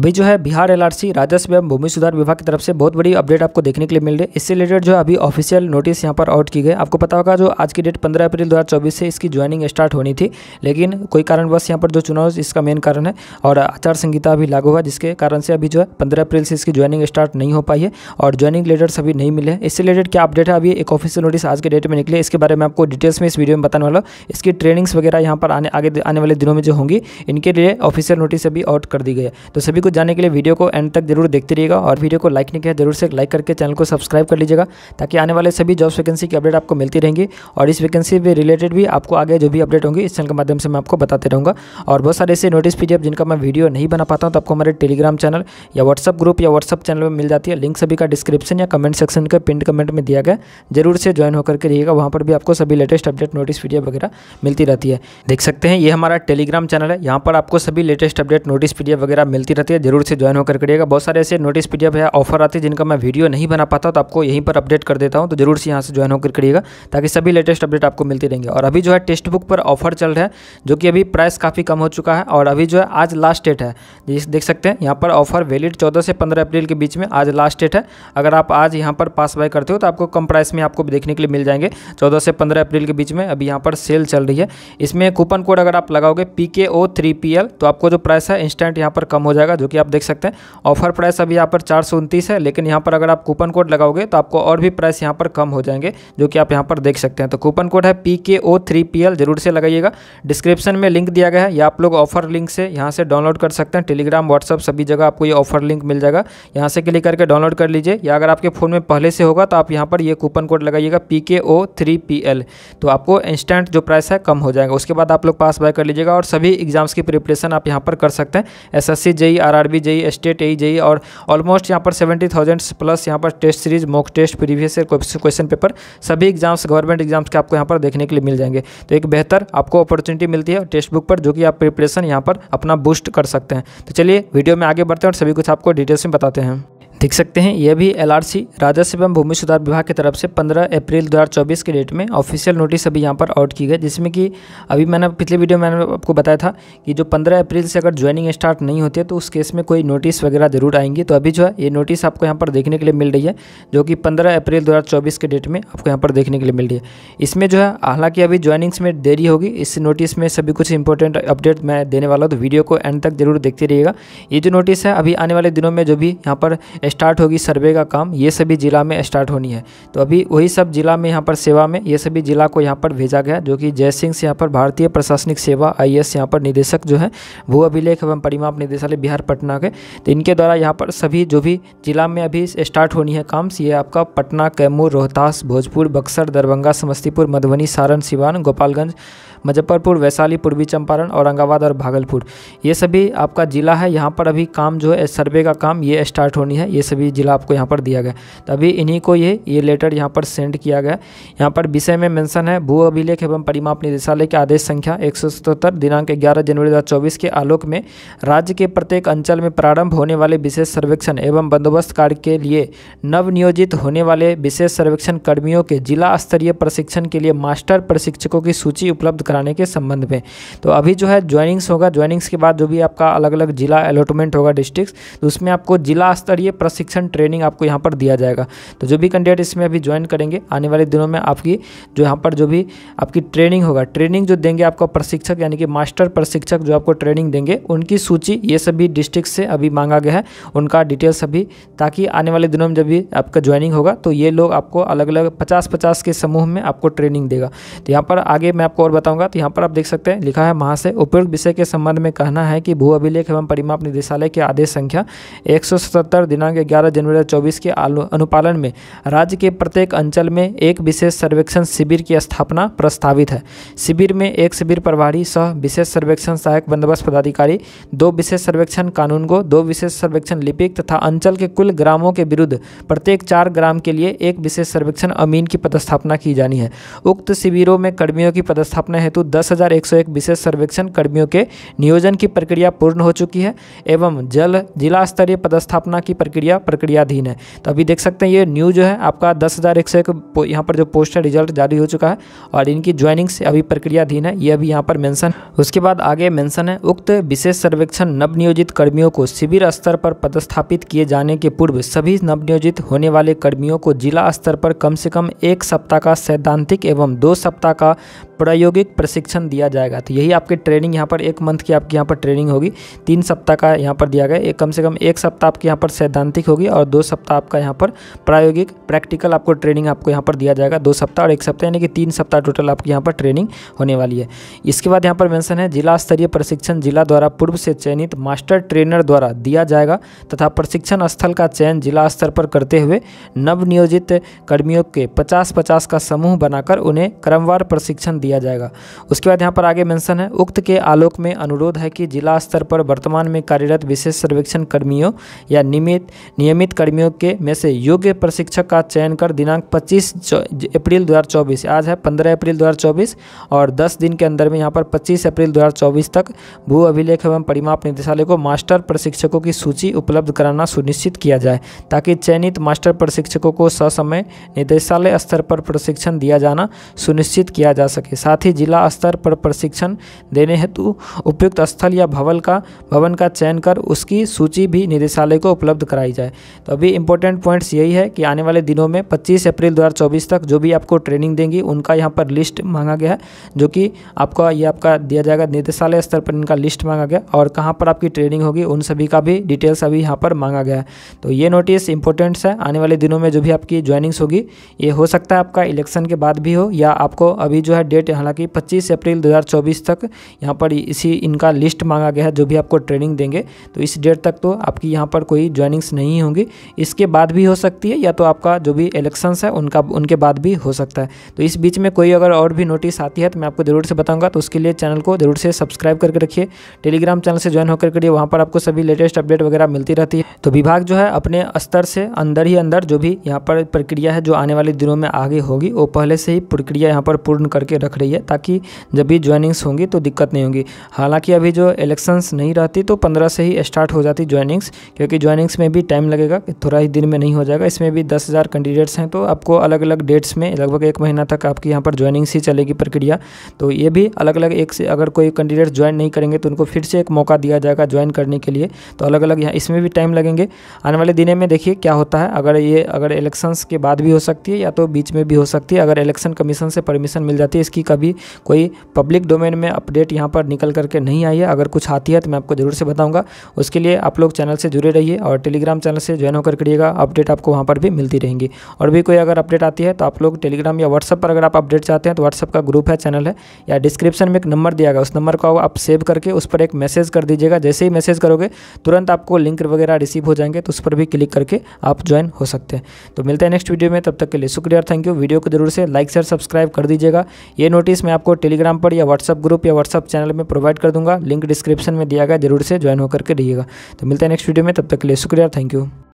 अभी जो है बिहार एल राजस्व एवं भूमि सुधार विभाग की तरफ से बहुत बड़ी अपडेट आपको देखने के लिए मिल रही है इससे रिलेटेड जो अभी ऑफिशियल नोटिस यहाँ पर आउट की गई आपको पता होगा जो आज की डेट पंद्रह अप्रैल दो से इसकी ज्वाइनिंग स्टार्ट होनी थी लेकिन कोई कारणवश यहाँ पर जो चुनाव इसका मेन कारण है और आचार संहिता अभी लागू हुआ जिसके कारण से अभी जो है पंद्रह अप्रैल से इसकी ज्वाइनिंग स्टार्ट नहीं हो पाई है और ज्वाइनिंग लेटर्स अभी नहीं मिले हैं इससे रिलेटेड क्या अपडेट है अभी एक ऑफिशियल नोटिस आज के डेट में निकले इसके बारे में आपको डिटेल्स में इस वीडियो में बताने वाला हूँ इसकी ट्रेनिंग्स वगैरह यहाँ पर आने आगे आने वाले दिनों में जो होंगी इनके लिए ऑफिशियल नोटिस अभी आउट कर दी गई है तो सभी को कुछ जानने के लिए वीडियो को एंड तक जरूर देखते रहिएगा और वीडियो को लाइक नहीं किया जरूर से लाइक करके चैनल को सब्सक्राइब कर लीजिएगा ताकि आने वाले सभी जॉब वैकेंसी की अपडेट आपको मिलती रहेंगी और इस वैकेंसी से रिलेटेड भी आपको आगे जो भी अपडेट होंगी इस चैनल के माध्यम से मैं आपको बताते रहूँगा और बहुत सारे ऐसे नोटिस पीडीएफ जिनका मैं वीडियो नहीं बना पाता हूँ तो आपको हमारे टेलीग्राम चैनल या व्हाट्सअप ग्रुप या व्हाट्सअप चैनल में मिल जाती है लिंक सभी का डिस्क्रिप्शन या कमेंट सेक्शन के पिंड कमेंट में दिया गया जरूर से ज्वाइन होकर के रहिएगा वहाँ पर भी आपको सभी लेटेस्ट अपडेट नोटिस पीडीएफ वगैरह मिलती रहती है देख सकते हैं ये हमारा टेलीग्राम चैनल है यहाँ पर आपको सभी लेटेस्ट अपडेट नोटिस पीडीएफ वगैरह मिलती रहती है आती है जरूर से ज्वाइन होकर करिएगा बहुत सारे ऐसे नोटिस पी या ऑफर आते हैं जिनका मैं वीडियो नहीं बना पाता तो आपको यहीं पर अपडेट कर देता हूँ तो जरूर से यहाँ से ज्वाइन होकर करिएगा ताकि सभी लेटेस्ट अपडेट आपको मिलती रहेंगे और अभी जो है टेक्स्ट बुक पर ऑफर चल रहा है जो कि अभी प्राइस काफ़ी कम हो चुका है और अभी जो है आज लास्ट डेट है जिस देख सकते हैं यहाँ पर ऑफर वैलिड चौदह से पंद्रह अप्रैल के बीच में आज लास्ट डेट है अगर आप आज यहाँ पर पास बाय करते हो तो आपको कम प्राइस में आपको देखने के लिए मिल जाएंगे चौदह से पंद्रह अप्रैल के बीच में अभी यहाँ पर सेल चल रही है इसमें कूपन कोड अगर आप लगाओगे P O three P L तो आपको जो प्राइस है इंस्टेंट यहाँ पर कम हो जाएगा जो कि आप देख सकते हैं ऑफर प्राइस अभी यहाँ पर चार है लेकिन यहाँ पर अगर आप कूपन कोड लगाओगे तो आपको और भी प्राइस यहाँ पर कम हो जाएंगे जो कि आप यहाँ पर देख सकते हैं तो कूपन कोड है पी के ओ थ्री पी एल जरूर से लगाइएगा डिस्क्रिप्शन में लिंक दिया गया है या आप लोग ऑफर लिंक से यहाँ से डाउनलोड कर सकते हैं टेलीग्राम व्हाट्सअप सभी जगह आपको ये ऑफर लिंक मिल जाएगा यहाँ से क्लिक करके डाउनलोड कर लीजिए या अगर आपके फ़ोन में पहले से होगा तो आप यहाँ पर ये कूपन कोड लगाइएगा पी के ओ थ्री पी एल तो आपको इंस्टेंट जो प्राइस है कम हो जाएगा उसके बाद आप लोग पास बाय कर लीजिएगा और सभी एग्जाम्स की प्रिपरेशन आप यहाँ पर कर सकते हैं S S C JE RRB JE state A JE और ऑलमोस्ट यहाँ पर सेवेंटी थाउजेंड प्लस यहाँ पर test series mock test previous year question paper सभी एग्जाम्स गवर्नमेंट एग्जाम्स के आपको यहाँ पर देखने के लिए मिल जाएंगे तो एक बेहतर आपको अपॉर्चुनिटी मिलती है टेस्ट बुक पर जो कि आप प्रिपरेशन यहाँ पर अपना बूस्ट कर सकते हैं तो चलिए वीडियो में आगे बढ़ते हैं और सभी कुछ आपको डिटेल्स में बताते हैं देख सकते हैं यह भी एलआरसी राजस्व एवं भूमि सुधार विभाग की तरफ से 15 अप्रैल 2024 के डेट में ऑफिशियल नोटिस अभी यहाँ पर आउट की गई जिसमें कि अभी मैंने पिछले वीडियो में मैंने आपको बताया था कि जो 15 अप्रैल से अगर ज्वाइनिंग स्टार्ट नहीं होती है तो उस केस में कोई नोटिस वगैरह जरूर आएंगी तो अभी जो है ये नोटिस आपको यहाँ पर देखने के लिए मिल रही है जो कि पंद्रह अप्रैल दो के डेट में आपको यहाँ पर देखने के लिए मिल रही है इसमें जो है हालांकि अभी ज्वाइनिंग्स में देरी होगी इस नोटिस में सभी कुछ इंपॉर्टेंट अपडेट मैं देने वाला हूँ तो वीडियो को एंड तक जरूर देखते रहिएगा ये जो नोटिस है अभी आने वाले दिनों में जो भी यहाँ पर स्टार्ट होगी सर्वे का काम ये सभी ज़िला में स्टार्ट होनी है तो अभी वही सब ज़िला में यहाँ पर सेवा में ये सभी ज़िला को यहाँ पर भेजा गया जो कि जय सिंह से यहाँ पर भारतीय प्रशासनिक सेवा आई एस यहाँ पर निदेशक जो है भू अभिलेख एवं परिमाप निदेशालय बिहार पटना के तो इनके द्वारा यहाँ पर सभी जो भी जिला में अभी स्टार्ट होनी है काम ये आपका पटना कैमूर रोहतास भोजपुर बक्सर दरभंगा समस्तीपुर मधुबनी सारण सिवान गोपालगंज मुजफ्फरपुर वैशाली पूर्वी चंपारण औरंगाबाद और भागलपुर ये सभी आपका ज़िला है यहाँ पर अभी काम जो है सर्वे का काम ये स्टार्ट होनी है ये ये सभी ज़िला आपको यहाँ पर दिया गया तो अभी इन्हीं को ये ये लेटर यहाँ पर सेंड किया गया यहाँ पर विषय में मेंशन है भू अभिलेख एवं परिमाप निदेशालय के आदेश संख्या एक दिनांक ग्यारह जनवरी दो के आलोक में राज्य के प्रत्येक अंचल में प्रारंभ होने वाले विशेष सर्वेक्षण एवं बंदोबस्त कार्य के लिए नवनियोजित होने वाले विशेष सर्वेक्षण कर्मियों के जिला स्तरीय प्रशिक्षण के लिए मास्टर प्रशिक्षकों की सूची उपलब्ध कराने के संबंध में तो अभी जो है ज्वाइनिंग्स होगा ज्वाइनिंग्स के बाद जो भी आपका अलग अलग जिला अलॉटमेंट होगा डिस्ट्रिक्ट तो उसमें आपको जिला स्तरीय प्रशिक्षण ट्रेनिंग आपको यहाँ पर दिया जाएगा तो जो भी कैंडिडेट इसमें अभी ज्वाइन करेंगे आने वाले दिनों में आपकी जो यहाँ पर जो भी आपकी ट्रेनिंग होगा ट्रेनिंग जो देंगे आपको प्रशिक्षक यानी कि मास्टर प्रशिक्षक जो आपको ट्रेनिंग देंगे उनकी सूची ये सभी डिस्ट्रिक्ट से अभी मांगा गया है उनका डिटेल्स अभी ताकि आने वाले दिनों में जब भी आपका ज्वाइनिंग होगा तो ये लोग आपको अलग अलग पचास पचास के समूह में आपको ट्रेनिंग देगा तो यहाँ पर आगे मैं आपको और बताऊँगा तो यहाँ पर आप देख सकते हैं लिखा है महा से उपयुक्त विषय के संबंध में कहना है कि भू अभिलेख एवं परिमाप निदेशालय के आदेश संख्या एक दिनांक के 11 जनवरी 2024 के अनुपालन में राज्य के प्रत्येक अंचल में एक विशेष सर्वेक्षण शिविर की स्थापना प्रस्तावित है शिविर में एक शिविर प्रभारी सह विशेष सर्वेक्षण सहायक बंदोबस्त पदाधिकारी दो विशेष सर्वेक्षण कानून को दो विशेष सर्वेक्षण लिपिक तथा अंचल के कुल ग्रामों के विरुद्ध प्रत्येक चार ग्राम के लिए एक विशेष सर्वेक्षण अमीन की पदस्थापना की जानी है उक्त शिविरों में कर्मियों की पदस्थापना हेतु दस विशेष सर्वेक्षण कर्मियों के नियोजन की प्रक्रिया पूर्ण हो चुकी है एवं जल जिला स्तरीय पदस्थापना की प्रक्रिया प्रक्रिया प्रक्रियाधीन है तो अभी देख सकते हैं ये न्यू जो है आपका दस हज़ार एक सौ एक यहाँ पर जो पोस्ट है रिजल्ट जारी हो चुका है और इनकी ज्वाइनिंग से अभी प्रक्रियाधीन है ये अभी यहाँ पर मेंशन उसके बाद आगे मेंशन है उक्त विशेष सर्वेक्षण नवनियोजित कर्मियों को शिविर स्तर पर पदस्थापित किए जाने के पूर्व सभी नवनियोजित होने वाले कर्मियों को जिला स्तर पर कम से कम एक सप्ताह का सैद्धांतिक एवं दो सप्ताह का प्रायोगिक प्रशिक्षण दिया जाएगा तो यही आपके ट्रेनिंग यहाँ पर एक मंथ की आपकी यहाँ पर ट्रेनिंग होगी तीन सप्ताह का यहाँ पर दिया गया एक कम से कम एक सप्ताह आपके यहाँ पर सैद्धांतिक प्रातिक होगी और दो सप्ताह आपका यहाँ पर प्रायोगिक प्रैक्टिकल आपको ट्रेनिंग आपको यहाँ पर दिया जाएगा दो सप्ताह और एक सप्ताह यानी कि तीन सप्ताह टोटल आपके यहाँ पर ट्रेनिंग होने वाली है इसके बाद यहाँ पर मैंसन है जिला स्तरीय प्रशिक्षण जिला द्वारा पूर्व से चयनित मास्टर ट्रेनर द्वारा दिया जाएगा तथा प्रशिक्षण स्थल का चयन जिला स्तर पर करते हुए नवनियोजित कर्मियों के पचास पचास का समूह बनाकर उन्हें क्रमवार प्रशिक्षण दिया जाएगा उसके बाद यहाँ पर आगे मैंसन है उक्त के आलोक में अनुरोध है कि जिला स्तर पर वर्तमान में कार्यरत विशेष सर्वेक्षण कर्मियों या नियमित नियमित कर्मियों के में से योग्य प्रशिक्षक का चयन कर दिनांक 25 अप्रैल 2024 आज है 15 अप्रैल 2024 और 10 दिन के अंदर में यहाँ पर 25 अप्रैल 2024 तक भू अभिलेख एवं परिमाप निदेशालय को मास्टर प्रशिक्षकों की सूची उपलब्ध कराना सुनिश्चित किया जाए ताकि चयनित मास्टर प्रशिक्षकों को ससमय निदेशालय स्तर पर प्रशिक्षण दिया जाना सुनिश्चित किया जा सके साथ ही जिला स्तर पर प्रशिक्षण देने हेतु उपयुक्त स्थल या भवन का भवन का चयन कर उसकी सूची भी निदेशालय को उपलब्ध कराई बढ़ाई जाए तो अभी इंपॉर्टेंट पॉइंट्स यही है कि आने वाले दिनों में 25 अप्रैल 2024 तक जो भी आपको ट्रेनिंग देंगी उनका यहाँ पर लिस्ट मांगा गया है जो कि आपका ये आपका दिया जाएगा निदेशालय स्तर पर इनका लिस्ट मांगा गया और कहाँ पर आपकी ट्रेनिंग होगी उन सभी का भी डिटेल्स अभी यहाँ पर मांगा गया है तो ये नोटिस इंपॉर्टेंट्स है आने वाले दिनों में जो भी आपकी ज्वाइनिंग्स होगी ये हो सकता है आपका इलेक्शन के बाद भी हो या आपको अभी जो है डेट हालांकि पच्चीस अप्रैल 2024 तक यहाँ पर इसी इनका लिस्ट मांगा गया है जो भी आपको ट्रेनिंग देंगे तो इस डेट तक तो आपकी यहाँ पर कोई ज्वाइनिंग्स नहीं होंगी इसके बाद भी हो सकती है या तो आपका जो भी इलेक्शंस है उनका उनके बाद भी हो सकता है तो इस बीच में कोई अगर और भी नोटिस आती है तो मैं आपको ज़रूर से बताऊँगा तो उसके लिए चैनल को जरूर से सब्सक्राइब करके रखिए टेलीग्राम चैनल से ज्वाइन होकर करिए वहाँ पर आपको सभी लेटेस्ट अपडेट वगैरह मिलती रहती है तो विभाग जो है अपने स्तर से अंदर ही अंदर जो भी यहाँ पर प्रक्रिया है जो आने वाले दिनों में आगे होगी वो पहले से ही प्रक्रिया यहाँ पर पूर्ण करके रख रही है ताकि जब भी ज्वाइनिंग्स होंगी तो दिक्कत नहीं होगी हालांकि अभी जो इलेक्शंस नहीं रहती तो पंद्रह से ही स्टार्ट हो जाती ज्वाइनिंग्स क्योंकि ज्वाइनिंग्स में भी टाइम लगेगा थोड़ा ही दिन में नहीं हो जाएगा इसमें भी दस हज़ार कैंडिडेट्स हैं तो आपको अलग अलग डेट्स में लगभग एक महीना तक आपकी यहाँ पर ज्वाइनिंग से चलेगी प्रक्रिया तो ये भी अलग अलग एक से अगर कोई कैंडिडेट्स ज्वाइन नहीं करेंगे तो उनको फिर से एक मौका दिया जाएगा ज्वाइन करने के लिए तो अलग अलग यहाँ इसमें भी टाइम लगेंगे आने वाले दिनों में देखिए क्या होता है अगर ये अगर इलेक्शंस के बाद भी हो सकती है या तो बीच में भी हो सकती है अगर इलेक्शन कमीशन से परमिशन मिल जाती है इसकी कभी कोई पब्लिक डोमेन में अपडेट यहाँ पर निकल करके नहीं आई है अगर कुछ आती है तो मैं आपको ज़रूर से बताऊँगा उसके लिए आप लोग चैनल से जुड़े रहिए और टेलीग्राम टेलीग्राम चैनल से ज्वाइन होकर करिएगा अपडेट आपको वहाँ पर भी मिलती रहेंगी और भी कोई अगर अपडेट आती है तो आप लोग टेलीग्राम या व्हाट्सअप पर अगर आप अपडेट चाहते हैं तो व्हाट्सअप का ग्रुप है चैनल है या डिस्क्रिप्शन में एक नंबर दिया गया उस नंबर को आप सेव करके उस पर एक मैसेज कर दीजिएगा जैसे ही मैसेज करोगे तुरंत आपको लिंक वगैरह रिसीव हो जाएंगे तो उस पर भी क्लिक करके आप ज्वाइन हो सकते हैं तो मिलते हैं नेक्स्ट वीडियो में तब तक के लिए शुक्रिया थैंक यू वीडियो को जरूर से लाइक शेयर सब्सक्राइब कर दीजिएगा ये नोटिस मैं आपको टेलीग्राम पर या व्हाट्सअप ग्रुप या व्हाट्सअप चैनल में प्रोवाइड कर दूंगा लिंक डिस्क्रिप्शन में दिया गया जरूर से ज्वाइन होकर के रहिएगा तो मिलते हैं नेक्स्ट वीडियो में तब तक के लिए शुक्रिया थैंक यू थैंक यू